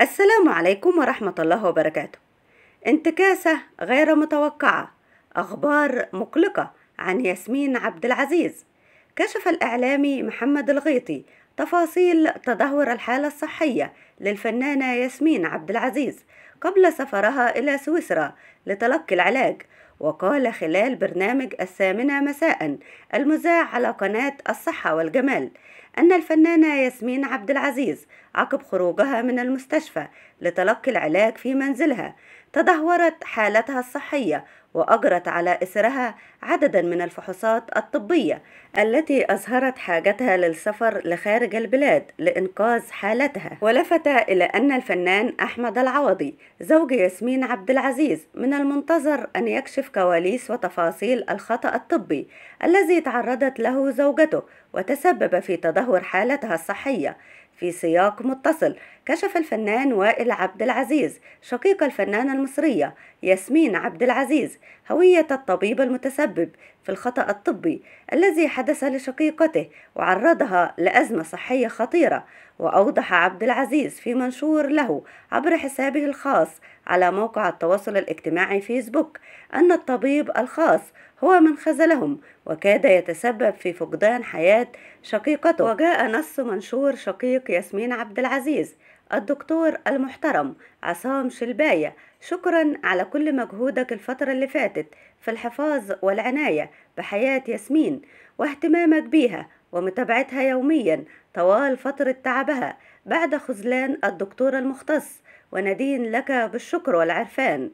السلام عليكم ورحمة الله وبركاته. انتكاسة غير متوقعة، أخبار مقلقة عن ياسمين عبد العزيز. كشف الإعلامي محمد الغيطي تفاصيل تدهور الحالة الصحية للفنانة ياسمين عبد العزيز قبل سفرها إلى سويسرا لتلقي العلاج. وقال خلال برنامج الثامنة مساء المذاع على قناة الصحة والجمال أن الفنانة ياسمين عبد العزيز عقب خروجها من المستشفى لتلقي العلاج في منزلها تدهورت حالتها الصحية وأجرت على إثرها عددا من الفحوصات الطبية التي أظهرت حاجتها للسفر لخارج البلاد لإنقاذ حالتها ولفت إلى أن الفنان أحمد العوضي زوج ياسمين عبد العزيز من المنتظر أن يكشف كواليس وتفاصيل الخطأ الطبي الذي تعرضت له زوجته وتسبب في تدهور حالتها الصحية في سياق متصل كشف الفنان وائل عبد العزيز شقيق الفنانة المصرية ياسمين عبد العزيز هوية الطبيب المتسبب في الخطأ الطبي الذي حدث لشقيقته وعرضها لأزمة صحية خطيرة وأوضح عبد العزيز في منشور له عبر حسابه الخاص على موقع التواصل الاجتماعي فيسبوك أن الطبيب الخاص هو من خذلهم وكاد يتسبب في فقدان حياة شقيقته وجاء نص منشور شقيق ياسمين عبد العزيز الدكتور المحترم عصام شلباية شكرا على كل مجهودك الفترة اللي فاتت في الحفاظ والعناية بحياة ياسمين واهتمامك بيها ومتابعتها يوميا طوال فترة تعبها بعد خذلان الدكتور المختص وندين لك بالشكر والعرفان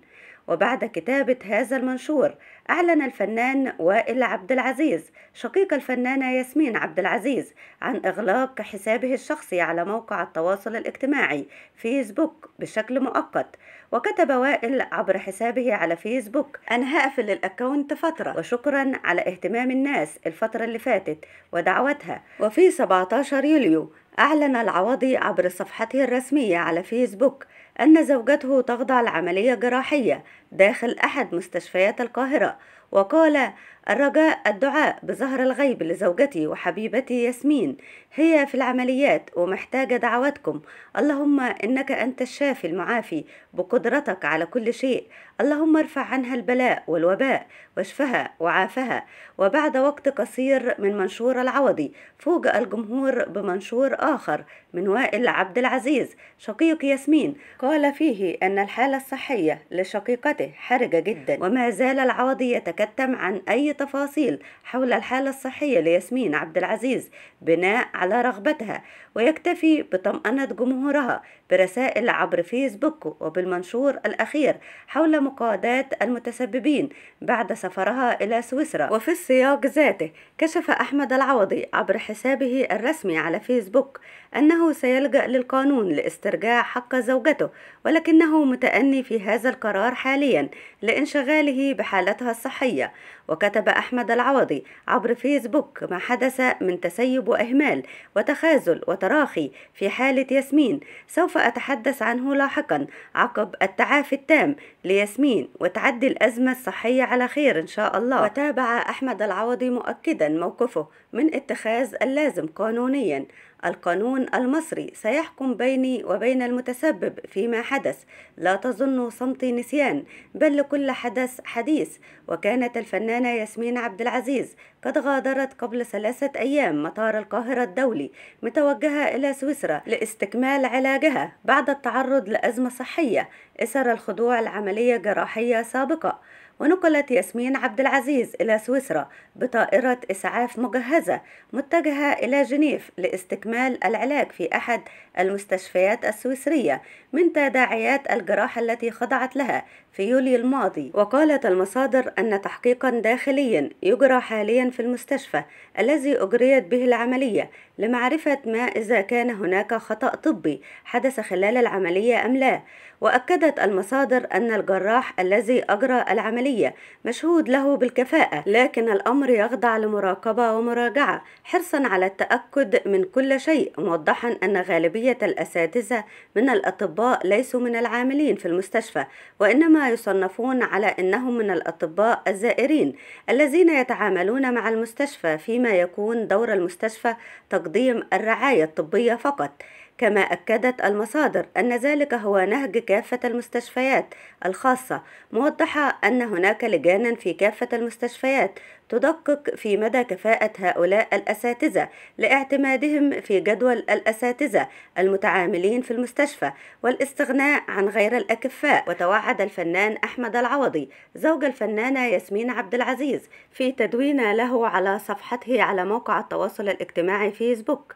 وبعد كتابة هذا المنشور أعلن الفنان وائل عبد العزيز شقيق الفنانة ياسمين عبد العزيز عن إغلاق حسابه الشخصي على موقع التواصل الاجتماعي فيسبوك بشكل مؤقت وكتب وائل عبر حسابه على فيسبوك أنا هقفل الأكونت فترة وشكرا على اهتمام الناس الفترة اللي فاتت ودعوتها وفي 17 يوليو أعلن العوضي عبر صفحته الرسمية على فيسبوك أن زوجته تخضع لعملية جراحية داخل أحد مستشفيات القاهرة وقال الرجاء الدعاء بظهر الغيب لزوجتي وحبيبتي ياسمين هي في العمليات ومحتاجة دعواتكم اللهم إنك أنت الشافي المعافي بقدرتك على كل شيء اللهم ارفع عنها البلاء والوباء واشفها وعافها وبعد وقت قصير من منشور العوضي فوجئ الجمهور بمنشور آخر من وائل عبد العزيز شقيق ياسمين قال فيه أن الحالة الصحية لشقيقته حالته حرجة جدا وما زال العوضي يتكتم عن أي تفاصيل حول الحالة الصحية لياسمين عبد العزيز بناء على رغبتها ويكتفي بطمأنة جمهورها برسائل عبر فيسبوك وبالمنشور الأخير حول مقادات المتسببين بعد سفرها إلى سويسرا وفي السياق ذاته كشف أحمد العوضي عبر حسابه الرسمي على فيسبوك أنه سيلجأ للقانون لاسترجاع حق زوجته ولكنه متأني في هذا القرار حاليا لانشغاله بحالتها الصحية وكتب أحمد العوضي عبر فيسبوك ما حدث من تسيب وإهمال وتخاذل وتراخي في حالة ياسمين سوف أتحدث عنه لاحقا عقب التعافي التام لياسمين وتعدي الأزمة الصحية على خير إن شاء الله وتابع أحمد العوضي مؤكدا موقفه من اتخاذ اللازم قانونيا القانون المصري سيحكم بيني وبين المتسبب فيما حدث لا تظن صمتي نسيان بل لكل حدث حديث وكانت الفنانة ياسمين عبد العزيز قد غادرت قبل ثلاثة أيام مطار القاهرة الدولي متوجهة إلى سويسرا لاستكمال علاجها بعد التعرض لأزمة صحية إثر الخضوع لعملية جراحية سابقة ونقلت ياسمين عبد العزيز إلى سويسرا بطائرة إسعاف مجهزة متجهة إلى جنيف لاستكمال العلاج في أحد المستشفيات السويسرية من تداعيات الجراحة التي خضعت لها في يوليو الماضي وقالت المصادر أن تحقيقا داخليا يجرى حاليا في المستشفى الذي أجريت به العملية لمعرفة ما إذا كان هناك خطأ طبي حدث خلال العملية أم لا وأكدت المصادر أن الجراح الذي أجرى العملية مشهود له بالكفاءة لكن الأمر يخضع لمراقبة ومراجعة حرصا على التأكد من كل شيء موضحا أن غالبية الأساتذة من الأطباء ليسوا من العاملين في المستشفى وإنما يصنفون على أنهم من الأطباء الزائرين الذين يتعاملون مع المستشفى فيما يكون دور المستشفى تقديم الرعاية الطبية فقط كما أكدت المصادر أن ذلك هو نهج كافة المستشفيات الخاصة موضحة أن هناك لجانا في كافة المستشفيات تدقق في مدى كفاءة هؤلاء الأساتذة لاعتمادهم في جدول الأساتذة المتعاملين في المستشفى والاستغناء عن غير الأكفاء وتوعد الفنان أحمد العوضي زوج الفنانة ياسمين عبد العزيز في تدوين له على صفحته على موقع التواصل الاجتماعي فيسبوك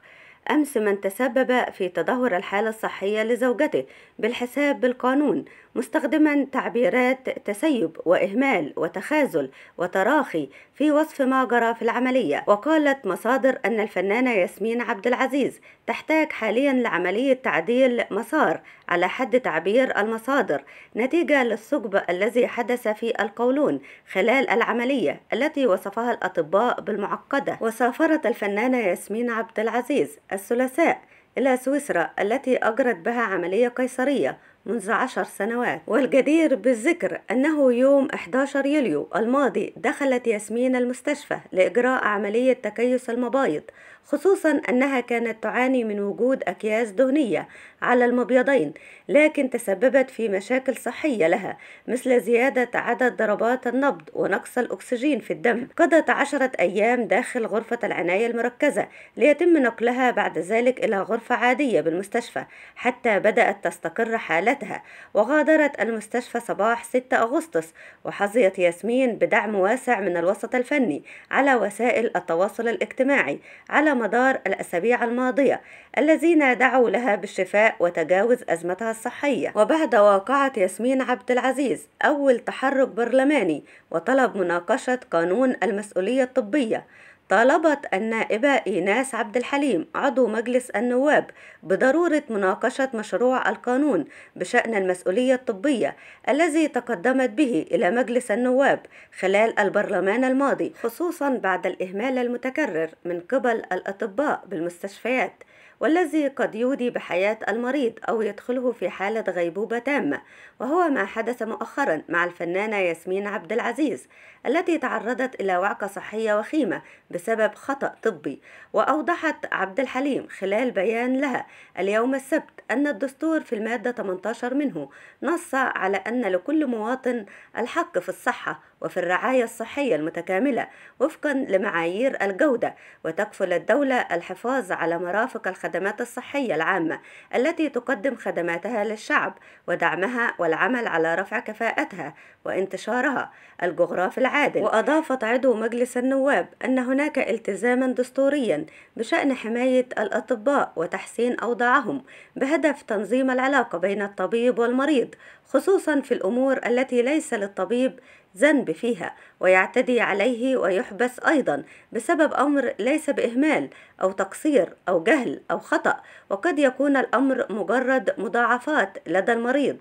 أمس من تسبب في تدهور الحالة الصحية لزوجته بالحساب بالقانون مستخدما تعبيرات تسيب وإهمال وتخاذل وتراخي في وصف ما جرى في العملية وقالت مصادر أن الفنانة ياسمين عبد العزيز تحتاج حاليا لعملية تعديل مسار على حد تعبير المصادر نتيجة للثقب الذي حدث في القولون خلال العملية التي وصفها الأطباء بالمعقدة وسافرت الفنانة ياسمين عبد العزيز الثلاثاء إلى سويسرا التي أجرت بها عملية قيصرية منذ عشر سنوات والجدير بالذكر أنه يوم 11 يوليو الماضي دخلت ياسمين المستشفى لإجراء عملية تكيس المبايض خصوصا أنها كانت تعاني من وجود أكياس دهنية على المبيضين لكن تسببت في مشاكل صحية لها مثل زيادة عدد ضربات النبض ونقص الأكسجين في الدم قضت عشرة أيام داخل غرفة العناية المركزة ليتم نقلها بعد ذلك إلى غرفة عادية بالمستشفى حتى بدأت تستقر حالتها وغادرت المستشفى صباح 6 أغسطس وحظيت ياسمين بدعم واسع من الوسط الفني على وسائل التواصل الاجتماعي على مدار الأسابيع الماضية الذين دعوا لها بالشفاء وتجاوز أزمتها الصحية وبعد واقعة ياسمين عبد العزيز أول تحرك برلماني وطلب مناقشة قانون المسؤولية الطبية طالبت النائبة إيناس عبد الحليم عضو مجلس النواب بضرورة مناقشة مشروع القانون بشأن المسؤولية الطبية الذي تقدمت به إلى مجلس النواب خلال البرلمان الماضي خصوصا بعد الإهمال المتكرر من قبل الأطباء بالمستشفيات والذي قد يودي بحياة المريض أو يدخله في حالة غيبوبة تامة وهو ما حدث مؤخرا مع الفنانة ياسمين عبد العزيز التي تعرضت إلى وعكة صحية وخيمة بسبب خطأ طبي وأوضحت عبد الحليم خلال بيان لها اليوم السبت أن الدستور في المادة 18 منه نص على أن لكل مواطن الحق في الصحة وفي الرعاية الصحية المتكاملة وفقا لمعايير الجودة وتكفل الدولة الحفاظ على مرافق الخدمات الخدمات الصحية العامة التي تقدم خدماتها للشعب ودعمها والعمل على رفع كفاءتها وانتشارها الجغرافي العادل وأضافت عضو مجلس النواب أن هناك التزاما دستوريا بشأن حماية الأطباء وتحسين أوضاعهم بهدف تنظيم العلاقة بين الطبيب والمريض خصوصا في الأمور التي ليس للطبيب ذنب فيها ويعتدي عليه ويحبس أيضا بسبب أمر ليس بإهمال أو تقصير أو جهل أو خطأ وقد يكون الأمر مجرد مضاعفات لدى المريض